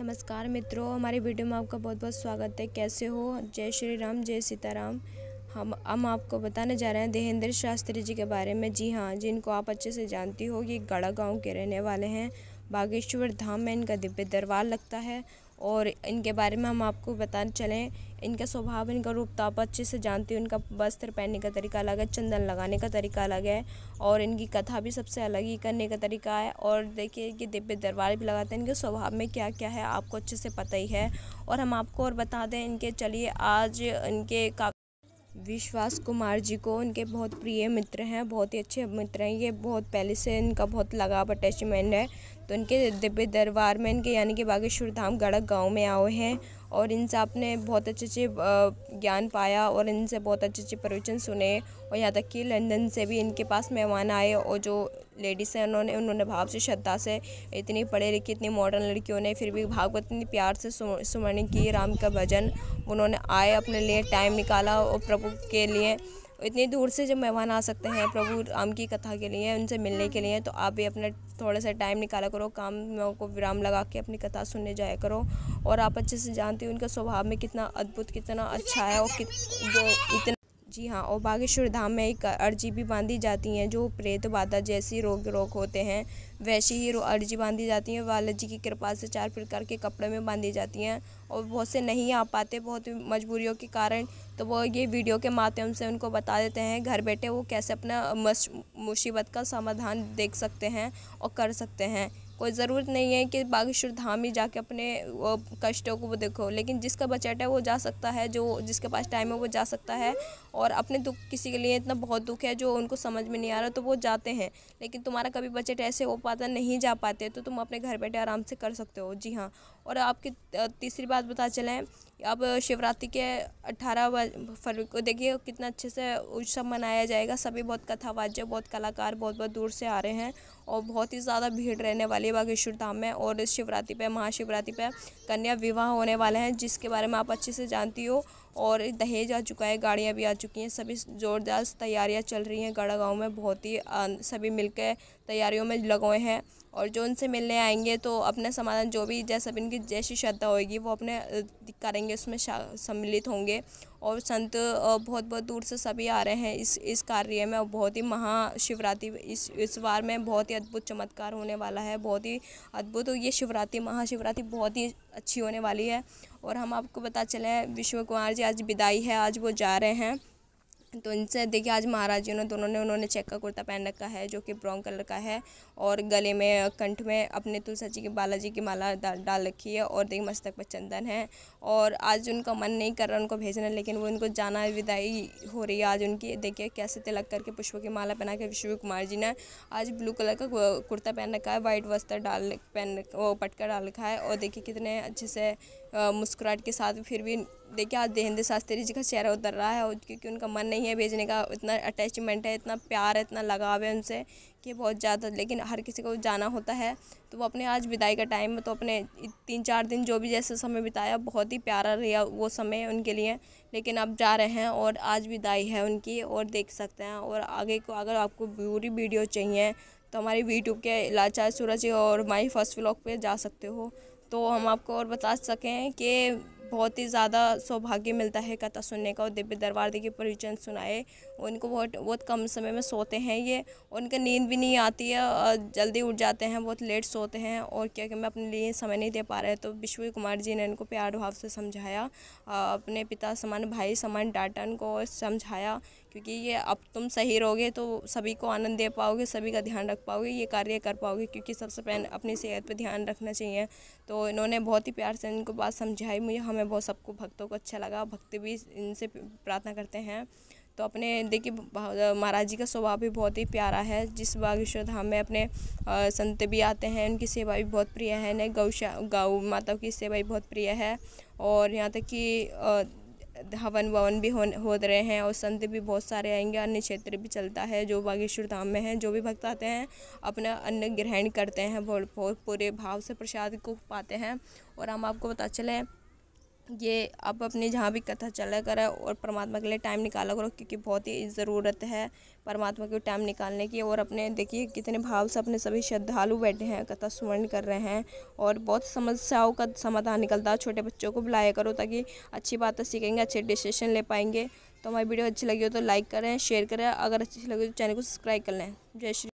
नमस्कार मित्रों हमारे वीडियो में आपका बहुत बहुत स्वागत है कैसे हो जय श्री राम जय सीताराम हम हम आपको बताने जा रहे हैं देहेंद्र शास्त्री जी के बारे में जी हाँ जिनको आप अच्छे से जानती हो ये गढ़ा गांव के रहने वाले हैं बागेश्वर धाम में इनका दिव्य दरबार लगता है और इनके बारे में हम आपको बताने चलें इनका स्वभाव इनका रूप तो आप अच्छे से जानते हो इनका वस्त्र पहनने का तरीका अलग है चंदन लगाने का तरीका अलग है और इनकी कथा भी सबसे अलग ही करने का तरीका है और देखिए कि दिव्य दरबार भी लगाते हैं इनके स्वभाव में क्या क्या है आपको अच्छे से पता ही है और हम आपको और बता दें इनके चलिए आज इनके का विश्वास कुमार जी को उनके बहुत प्रिय मित्र हैं बहुत ही अच्छे मित्र हैं ये बहुत पहले से इनका बहुत लगाव अटैचमेंट है तो इनके दिव्य दरबार में इनके यानी कि बागेश्वर धाम गढ़क गांव में आए हैं और इनसे आपने बहुत अच्छे अच्छे ज्ञान पाया और इनसे बहुत अच्छे अच्छे प्रवचन सुने और यहाँ तक कि लंदन से भी इनके पास मेहमान आए और जो लेडीज़ हैं उन्होंने उन्होंने भाव से श्रद्धा से इतनी पढ़े लिखी इतनी मॉडर्न लड़कियों ने फिर भी भागवत इतनी प्यार से सुमरण की राम का भजन उन्होंने आए अपने लिए टाइम निकाला और प्रभु के लिए इतनी दूर से जब मेहमान आ सकते हैं प्रभु राम की कथा के लिए उनसे मिलने के लिए तो आप भी अपना थोड़ा सा टाइम निकाला करो काम को विराम लगा के अपनी कथा सुनने जाया करो और आप अच्छे से जानते हो उनका स्वभाव में कितना अद्भुत कितना अच्छा है और कित जो इतना जी हाँ और बागेश्वर धाम में एक अर्जी भी बांधी जाती हैं जो प्रेत बाधा जैसी रोग रोग होते हैं वैसी ही अर्जी बांधी जाती हैं जी की कृपा से चार प्रकार के कपड़े में बांधी जाती हैं और बहुत से नहीं आ पाते बहुत मजबूरियों के कारण तो वो ये वीडियो के माध्यम से उनको बता देते हैं घर बैठे वो कैसे अपना मुसीबत का समाधान देख सकते हैं और कर सकते हैं कोई ज़रूरत नहीं है कि बागेश्वर धाम ही जाके अपने कष्टों को वो देखो लेकिन जिसका बजट है वो जा सकता है जो जिसके पास टाइम है वो जा सकता है और अपने दुख किसी के लिए इतना बहुत दुख है जो उनको समझ में नहीं आ रहा तो वो जाते हैं लेकिन तुम्हारा कभी बजट ऐसे हो पाता नहीं जा पाते तो तुम अपने घर बैठे आराम से कर सकते हो जी हाँ और आपकी तीसरी बात बता चलें अब शिवरात्रि के अठारह फरवरी को देखिए कितना अच्छे से उत्सव मनाया जाएगा सभी बहुत कथावाच्य बहुत कलाकार बहुत बहुत दूर से आ रहे हैं और बहुत ही ज़्यादा भीड़ रहने वाली है बागेश्वर धाम में और इस शिवरात्रि पे महाशिवरात्रि पे कन्या विवाह होने वाले हैं जिसके बारे में आप अच्छे से जानती हो और दहेज आ चुका है गाड़ियाँ भी आ चुकी हैं सभी ज़ोरदार तैयारियाँ चल रही हैं गड़ा गाँव में बहुत ही सभी मिलकर तैयारियों में लगोए हैं और जो उनसे मिलने आएंगे तो अपना समाधान जो भी जैसा इनकी जैसी श्रद्धा होगी वो अपने करेंगे उसमें सम्मिलित होंगे और संत बहुत बहुत दूर से सभी आ रहे हैं इस इस कार्य में और बहुत ही महाशिवरात्रि इस इस बार में बहुत ही अद्भुत चमत्कार होने वाला है बहुत ही अद्भुत तो ये शिवरात्रि महाशिवरात्रि बहुत ही अच्छी होने वाली है और हम आपको बता चले हैं विश्व कुमार जी आज विदाई है आज वो जा रहे हैं तो इनसे देखिए आज महाराज जी ने दोनों ने उन्होंने चेक का कुर्ता पहन रखा है जो कि ब्राउन कलर का है और गले में कंठ में अपने तुलसा जी के बालाजी की माला डाल रखी है और देखिए मस्तक पर चंदन है और आज उनका मन नहीं कर रहा उनको भेजना लेकिन वो उनको जाना विदाई हो रही है आज उनकी देखिए कैसे तिलक करके पुष्पों की माला पहना के विश्व कुमार जी ने आज ब्लू कलर का कुर्ता पहन रखा है वाइट वस्त्र डाल पहन पटका डाल रखा है और देखिए कितने अच्छे से मुस्कुराहट के साथ फिर भी देखिए आज देहेंद्र शास्त्री जी का चेहरा उतर रहा है क्योंकि उनका मन नहीं है भेजने का इतना अटैचमेंट है इतना प्यार है इतना लगाव है उनसे कि बहुत ज़्यादा लेकिन हर किसी को जाना होता है तो वो अपने आज विदाई का टाइम है तो अपने तीन चार दिन जो भी जैसे समय बिताया बहुत ही प्यारा रहा वो समय उनके लिए लेकिन अब जा रहे हैं और आज विदाई है उनकी और देख सकते हैं और आगे को अगर आपको पूरी वीडियो चाहिए तो हमारे यूट्यूब के लाचार सूरज और माई फर्स्ट व्लॉग पे जा सकते हो तो हम आपको और बता सकें कि बहुत ही ज़्यादा सौभाग्य मिलता है कथा सुनने का और दिव्य दरबार देखिए परिचन सुनाए उनको बहुत बहुत कम समय में सोते हैं ये उनका नींद भी नहीं आती है जल्दी उठ जाते हैं बहुत लेट सोते हैं और क्या कि मैं अपने लिए समय नहीं दे पा रहे तो विश्व कुमार जी ने इनको प्यार भाव से समझाया अपने पिता समान भाई समान डाटा को समझाया क्योंकि ये अब तुम सही रहोगे तो सभी को आनंद दे पाओगे सभी का ध्यान रख पाओगे ये कार्य कर पाओगे क्योंकि सबसे पहले अपनी सेहत पर ध्यान रखना चाहिए तो इन्होंने बहुत ही प्यार से इनको बात समझाई मुझे हमें बहुत सबको भक्तों को अच्छा लगा भक्त भी इनसे प्रार्थना करते हैं तो अपने देखिए महाराज जी का स्वभाव भी बहुत ही प्यारा है जिस बागेश्वर धाम में अपने संत भी आते हैं उनकी सेवा भी बहुत प्रिय है इन्हें गौशा गौ माता की सेवा भी बहुत प्रिय है और यहाँ तक कि हवन ववन भी हो हो रहे हैं और संत भी बहुत सारे आएंगे अन्य क्षेत्र भी चलता है जो बागेश्वर धाम में है जो भी भक्त आते हैं अपना अन्न ग्रहण करते हैं बहुत पूरे भाव से प्रसाद को पाते हैं और हम आपको बता चलें ये आप अपने जहाँ भी कथा चला करो और परमात्मा के लिए टाइम निकाला करो क्योंकि बहुत ही ज़रूरत है परमात्मा को टाइम निकालने की और अपने देखिए कितने भाव से अपने सभी श्रद्धालु बैठे हैं कथा स्मरण कर रहे हैं और बहुत समस्याओं का समाधान निकलता है छोटे बच्चों को बुलाया करो ताकि अच्छी बातें सीखेंगे अच्छे डिसीशन ले पाएंगे तो हमारी वीडियो अच्छी लगी हो तो लाइक करें शेयर करें अगर अच्छी लगी तो चैनल को सब्सक्राइब कर लें जय श्री